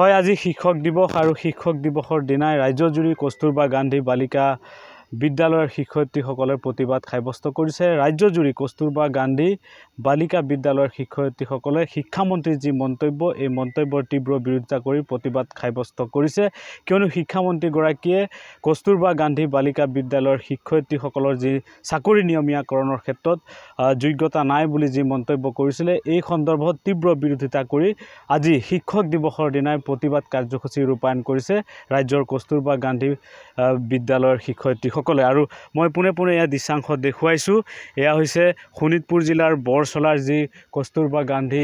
হয় আজি শিক্ষক দিৱস আৰু শিক্ষক দিৱসৰ দিনাই ৰাজ্যজুৰি কস্তুৰবা গান্ধী বালিকা বিদ্যালয়ৰ শিক্ষয়িত্ৰীসকলে প্ৰতিবাদ সাব্যস্ত কৰিছে ৰাজ্যজুৰি কস্তুৰবা গান্ধী বালিকা বিদ্যালয়ৰ শিক্ষয়িত্ৰীসকলে শিক্ষামন্ত্ৰীৰ যি মন্তব্য এই মন্তব্যৰ তীব্ৰ বিৰোধিতা কৰি প্ৰতিবাদ সাব্যস্ত কৰিছে কিয়নো শিক্ষামন্ত্ৰীগৰাকীয়ে কস্তুৰবা গান্ধী বালিকা বিদ্যালয়ৰ শিক্ষয়িত্ৰীসকলৰ যি চাকৰি নিয়মীয়াকৰণৰ ক্ষেত্ৰত যোগ্যতা নাই বুলি যি মন্তব্য কৰিছিলে এই সন্দৰ্ভত তীব্ৰ বিৰোধিতা কৰি আজি শিক্ষক দিৱসৰ দিনাই প্ৰতিবাদ কাৰ্যসূচী ৰূপায়ণ কৰিছে ৰাজ্যৰ কস্তুৰবা গান্ধী বিদ্যালয়ৰ শিক্ষয়িত্ৰী দৰ্শকসকলে আৰু মই পোনে পোনে এয়া দৃশ্যাংশ দেখুৱাইছোঁ এয়া হৈছে শোণিতপুৰ জিলাৰ বৰচলাৰ যি কস্তুৰবা গান্ধী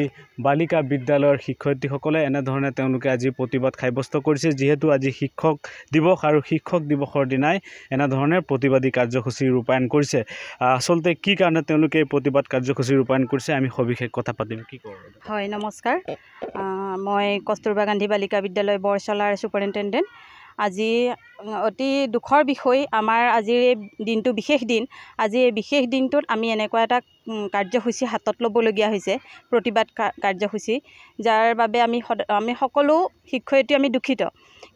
বালিকা বিদ্যালয়ৰ শিক্ষয়িত্ৰীসকলে এনেধৰণে তেওঁলোকে আজি প্ৰতিবাদ সাব্যস্ত কৰিছে যিহেতু আজি শিক্ষক দিৱস আৰু শিক্ষক দিৱসৰ দিনাই এনেধৰণে প্ৰতিবাদী কাৰ্যসূচী ৰূপায়ণ কৰিছে আচলতে কি কাৰণে তেওঁলোকে এই প্ৰতিবাদ কাৰ্যসূচী ৰূপায়ণ কৰিছে আমি সবিশেষ কথা পাতিম কি কৰোঁ হয় নমস্কাৰ মই কস্তুৰবা গান্ধী বালিকা বিদ্যালয় বৰচলাৰ ছুপাৰিণ্টেণ্ডেণ্ট আজি অতি দুখৰ বিষয় আমাৰ আজিৰ এই দিনটো বিশেষ দিন আজি এই বিশেষ দিনটোত আমি এনেকুৱা এটা কাৰ্যসূচী হাতত ল'বলগীয়া হৈছে প্ৰতিবাদ কাৰ্যসূচী যাৰ বাবে আমি সদ আমি সকলো শিক্ষয়িত্ৰী আমি দুখিত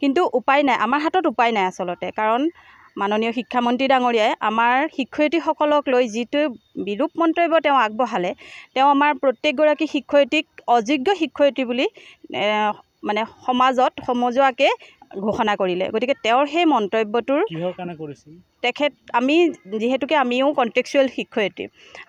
কিন্তু উপায় নাই আমাৰ হাতত উপায় নাই আচলতে কাৰণ মাননীয় শিক্ষামন্ত্ৰী ডাঙৰীয়াই আমাৰ শিক্ষয়িত্ৰীসকলক লৈ যিটো বিৰূপ মন্তব্য তেওঁ আগবঢ়ালে তেওঁ আমাৰ প্ৰত্যেকগৰাকী শিক্ষয়িত্ৰীক অযোগ্য শিক্ষয়িত্ৰী বুলি মানে সমাজত সমজুৱাকৈ ঘোষণা কৰিলে গতিকে তেওঁৰ সেই মন্তব্যটোৰ তেখেত আমি যিহেতুকে আমিও কণ্টেকচুৱেল শিক্ষয়িত্ৰী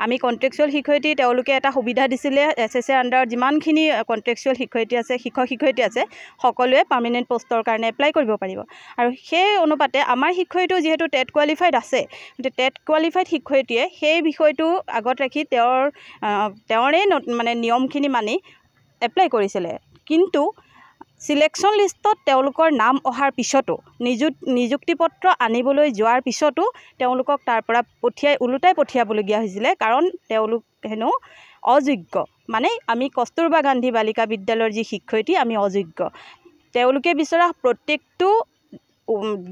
আমি কণ্টেকচুৱেল শিক্ষয়িত্ৰী তেওঁলোকে এটা সুবিধা দিছিলে এছ এছ এ আণ্ডাৰত যিমানখিনি কণ্টেকচুৱেল শিক্ষয়িত্ৰী আছে শিক্ষক শিক্ষয়িত্ৰী আছে সকলোৱে পাৰ্মানেণ্ট পষ্টৰ কাৰণে এপ্লাই কৰিব পাৰিব আৰু সেই অনুপাতে আমাৰ শিক্ষয়িত্ৰীও যিহেতু টেট কোৱালিফাইড আছে গতিকে টেট কোৱালিফাইড শিক্ষয়িত্ৰীয়ে সেই বিষয়টো আগত ৰাখি তেওঁৰ তেওঁৰেই মানে নিয়মখিনি মানি এপ্লাই কৰিছিলে কিন্তু চিলেকশ্যন লিষ্টত তেওঁলোকৰ নাম অহাৰ পিছতো নিযু নিযুক্তি পত্ৰ আনিবলৈ যোৱাৰ পিছতো তেওঁলোকক তাৰ পৰা পঠিয়াই ওলোটাই পঠিয়াবলগীয়া হৈছিলে কাৰণ তেওঁলোক হেনো অযোগ্য মানে আমি কস্তুৰবা গান্ধী বালিকা বিদ্যালয়ৰ যি শিক্ষয়িত্ৰী আমি অযোগ্য তেওঁলোকে বিচৰা প্ৰত্যেকটো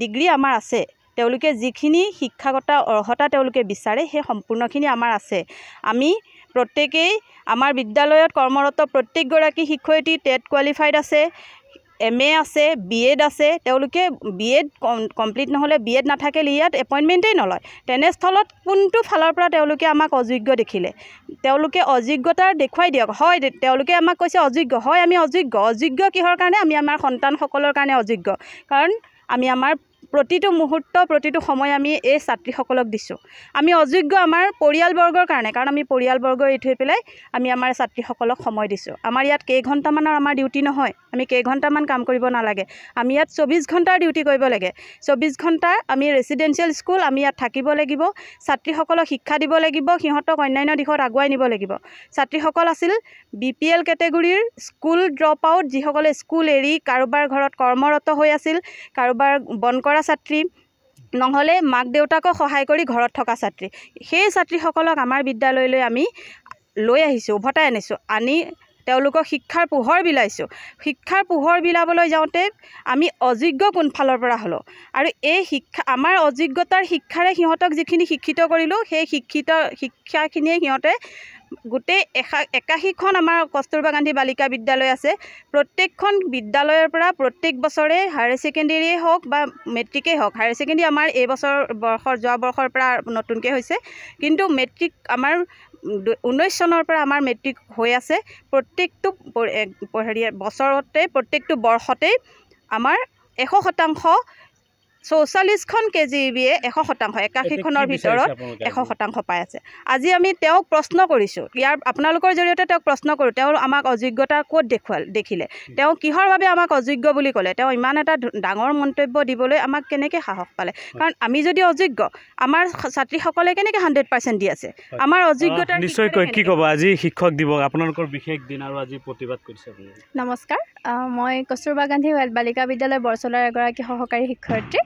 ডিগ্ৰী আমাৰ আছে তেওঁলোকে যিখিনি শিক্ষাগত অৰ্হতা তেওঁলোকে বিচাৰে সেই সম্পূৰ্ণখিনি আমাৰ আছে আমি প্ৰত্যেকেই আমাৰ বিদ্যালয়ত কৰ্মৰত প্ৰত্যেকগৰাকী শিক্ষয়িত্ৰী টেট কোৱালিফাইড আছে এম এ আছে বি এড আছে তেওঁলোকে বি এড কম কমপ্লিট নহ'লে বি এড নাথাকিলে ইয়াত এপইণ্টমেণ্টেই নলয় তেনেস্থলত কোনটো ফালৰ পৰা তেওঁলোকে আমাক অযোগ্য দেখিলে তেওঁলোকে অযোগ্যতাৰ দেখুৱাই দিয়ক হয় তেওঁলোকে আমাক কৈছে অযোগ্য হয় আমি অযোগ্য অযোগ্য কিহৰ কাৰণে আমি আমাৰ সন্তানসকলৰ কাৰণে অযোগ্য কাৰণ আমি আমাৰ প্ৰতিটো মুহূৰ্ত প্ৰতিটো সময় আমি এই ছাত্ৰীসকলক দিছোঁ আমি অযোগ্য আমাৰ পৰিয়ালবৰ্গৰ কাৰণে কাৰণ আমি পৰিয়ালবৰ্গ এৰি থৈ পেলাই আমি আমাৰ ছাত্ৰীসকলক সময় দিছোঁ আমাৰ ইয়াত কেইঘণ্টামানৰ আমাৰ ডিউটি নহয় আমি কেইঘণ্টামান কাম কৰিব নালাগে আমি ইয়াত চৌব্বিছ ঘণ্টাৰ ডিউটি কৰিব লাগে চৌব্বিছ ঘণ্টা আমি ৰেচিডেঞ্চিয়েল স্কুল আমি ইয়াত থাকিব লাগিব ছাত্ৰীসকলক শিক্ষা দিব লাগিব সিহঁতক অন্যান্য দিশত আগুৱাই নিব লাগিব ছাত্ৰীসকল আছিল বি পি এল কেটেগৰীৰ স্কুল ড্ৰপ আউট যিসকলে স্কুল এৰি কাৰোবাৰ ঘৰত কৰ্মৰত হৈ আছিল কাৰোবাৰ বন কৰা ছাত্ৰী নহ'লে মাক দেউতাকক সহায় কৰি ঘৰত থকা ছাত্ৰী সেই ছাত্ৰীসকলক আমাৰ বিদ্যালয়লৈ আমি লৈ আহিছোঁ উভতাই আনিছোঁ আনি তেওঁলোকক শিক্ষাৰ পোহৰ বিলাইছোঁ শিক্ষাৰ পোহৰ বিলাবলৈ যাওঁতে আমি অযোগ্য কোনফালৰ পৰা হ'লোঁ আৰু এই শিক্ষা আমাৰ অযোগ্যতাৰ শিক্ষাৰে সিহঁতক যিখিনি শিক্ষিত কৰিলোঁ সেই শিক্ষিত শিক্ষাখিনিয়ে সিহঁতে গোটেই এশ একাশীখন আমাৰ কস্তুৰবা গান্ধী বালিকা বিদ্যালয় আছে প্ৰত্যেকখন বিদ্যালয়ৰ পৰা প্ৰত্যেক বছৰে হায়াৰ ছেকেণ্ডেৰীয়ে হওক বা মেট্ৰিকেই হওক হায়াৰ ছেকেণ্ডেৰী আমাৰ এই বছৰ বৰ্ষৰ যোৱা বৰ্ষৰ পৰা নতুনকৈ হৈছে কিন্তু মেট্ৰিক আমাৰ ঊনৈছ চনৰ পৰা আমাৰ মেট্ৰিক হৈ আছে প্ৰত্যেকটো হেৰি বছৰতে প্ৰত্যেকটো বৰ্ষতেই আমাৰ এশ শতাংশ চৌচল্লিছখন কে জি বি এশ শতাংশ একাশীখনৰ ভিতৰত এশ শতাংশ পাই আছে আজি আমি তেওঁক প্ৰশ্ন কৰিছোঁ ইয়াৰ আপোনালোকৰ জৰিয়তে তেওঁক প্ৰশ্ন কৰোঁ তেওঁ আমাক অযোগ্যতা ক'ত দেখুৱাল দেখিলে তেওঁ কিহৰ বাবে আমাক অযোগ্য বুলি ক'লে তেওঁ ইমান এটা ডাঙৰ মন্তব্য দিবলৈ আমাক কেনেকৈ সাহস পালে কাৰণ আমি যদি অযোগ্য আমাৰ ছাত্ৰীসকলে কেনেকৈ হাণ্ড্ৰেড পাৰ্চেণ্ট দি আছে আমাৰ অযোগ্যতা নিশ্চয়কৈ কি ক'ব আজি শিক্ষক দিৱস আপোনালোকৰ বিশেষ দিন আৰু আজি প্ৰতিবাদ কৰিছে নমস্কাৰ মই কস্তুৰবা গান্ধী বালিকা বিদ্যালয় বৰচলাৰ এগৰাকী সহকাৰী শিক্ষয়িত্ৰী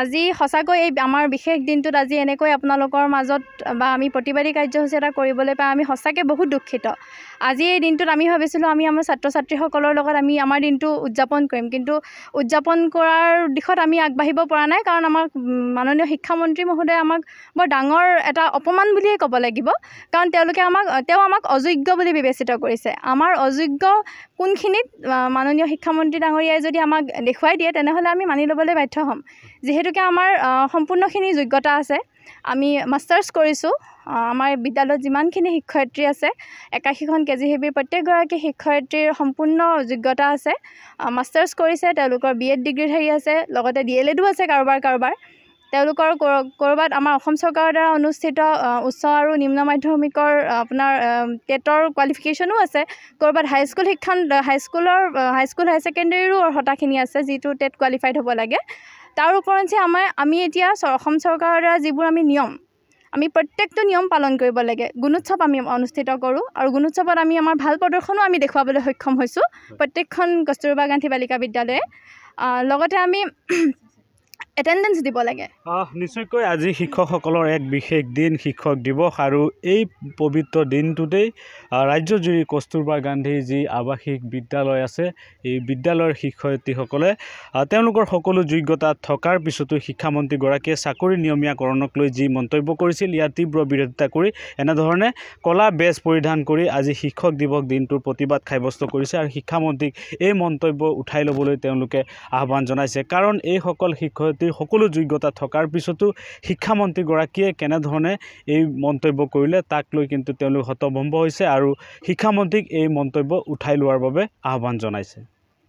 আজি সঁচাকৈ এই আমাৰ বিশেষ দিনটোত আজি এনেকৈ আপোনালোকৰ মাজত বা আমি প্ৰতিবাদী কাৰ্যসূচী এটা কৰিবলৈ পাই আমি সঁচাকৈ বহুত দুখিত আজি এই দিনটোত আমি ভাবিছিলোঁ আমি আমাৰ ছাত্ৰ ছাত্ৰীসকলৰ লগত আমি আমাৰ দিনটো উদযাপন কৰিম কিন্তু উদযাপন কৰাৰ দিশত আমি আগবাঢ়িব পৰা নাই কাৰণ আমাক মাননীয় শিক্ষামন্ত্ৰী মহোদয়ে আমাক বৰ ডাঙৰ এটা অপমান বুলিয়েই ক'ব লাগিব কাৰণ তেওঁলোকে আমাক তেওঁ আমাক অযোগ্য বুলি বিবেচিত কৰিছে আমাৰ অযোগ্য কোনখিনিত মাননীয় শিক্ষামন্ত্ৰী ডাঙৰীয়াই যদি আমাক দেখুৱাই দিয়ে তেনেহ'লে আমি মানি ল'বলৈ বাধ্য হ'ম যিহেতুকে আমাৰ সম্পূৰ্ণখিনি যোগ্যতা আছে আমি মাষ্টাৰ্ছ কৰিছোঁ আমাৰ বিদ্যালয়ত যিমানখিনি শিক্ষয়িত্ৰী আছে একাশীখন কে জি হি বিৰ প্ৰত্যেকগৰাকী শিক্ষয়িত্ৰীৰ সম্পূৰ্ণ যোগ্যতা আছে মাষ্টাৰ্ছ কৰিছে তেওঁলোকৰ বি এড ডিগ্ৰীধাৰী আছে লগতে ডি এল এডো আছে কাৰোবাৰ কাৰোবাৰ তেওঁলোকৰ ক'ৰবাত আমাৰ অসম চৰকাৰৰ দ্বাৰা অনুষ্ঠিত উচ্চ আৰু নিম্ন মাধ্যমিকৰ আপোনাৰ টেটৰ কোৱালিফিকেশ্যনো আছে ক'ৰবাত হাইস্কুল শিক্ষান হাইস্কুলৰ হাইস্কুল হাই ছেকেণ্ডেৰীৰো অৰ্হতাখিনি আছে যিটো টেট কোৱালিফাইড হ'ব লাগে তাৰ ওপৰঞ্চি আমাৰ আমি এতিয়া অসম চৰকাৰৰ দ্বাৰা যিবোৰ আমি নিয়ম আমি প্ৰত্যেকটো নিয়ম পালন কৰিব লাগে গুণোৎসৱ আমি অনুষ্ঠিত কৰোঁ আৰু গুণোৎসৱত আমি আমাৰ ভাল প্ৰদৰ্শনো আমি দেখুৱাবলৈ সক্ষম হৈছোঁ প্ৰত্যেকখন কস্তুৰবা গান্ধী বালিকা বিদ্যালয়ে লগতে আমি এটেণ্ডেঞ্চ দিব লাগে নিশ্চয়কৈ আজি শিক্ষকসকলৰ এক বিশেষ দিন শিক্ষক দিৱস আৰু এই পবিত্ৰ দিনটোতেই ৰাজ্যজুৰি কস্তুৰবা গান্ধী যি আৱাসিক বিদ্যালয় আছে এই বিদ্যালয়ৰ শিক্ষয়িত্ৰীসকলে তেওঁলোকৰ সকলো যোগ্যতা থকাৰ পিছতো শিক্ষামন্ত্ৰীগৰাকীয়ে চাকৰি নিয়মীয়াকৰণক লৈ যি মন্তব্য কৰিছিল ইয়াৰ তীব্ৰ বিৰোধিতা কৰি এনেধৰণে কলা বেজ পৰিধান কৰি আজি শিক্ষক দিৱস দিনটোৰ প্ৰতিবাদ সাব্যস্ত কৰিছে আৰু শিক্ষামন্ত্ৰীক এই মন্তব্য উঠাই ল'বলৈ তেওঁলোকে আহ্বান জনাইছে কাৰণ এইসকল শিক্ষয়িত্ৰী এই সকলো যোগ্যতা থকাৰ পিছতো শিক্ষামন্ত্ৰীগৰাকীয়ে কেনেধৰণে এই মন্তব্য কৰিলে তাক লৈ কিন্তু তেওঁলোক হতভম্ব হৈছে আৰু শিক্ষামন্ত্ৰীক এই মন্তব্য উঠাই লোৱাৰ বাবে আহ্বান জনাইছে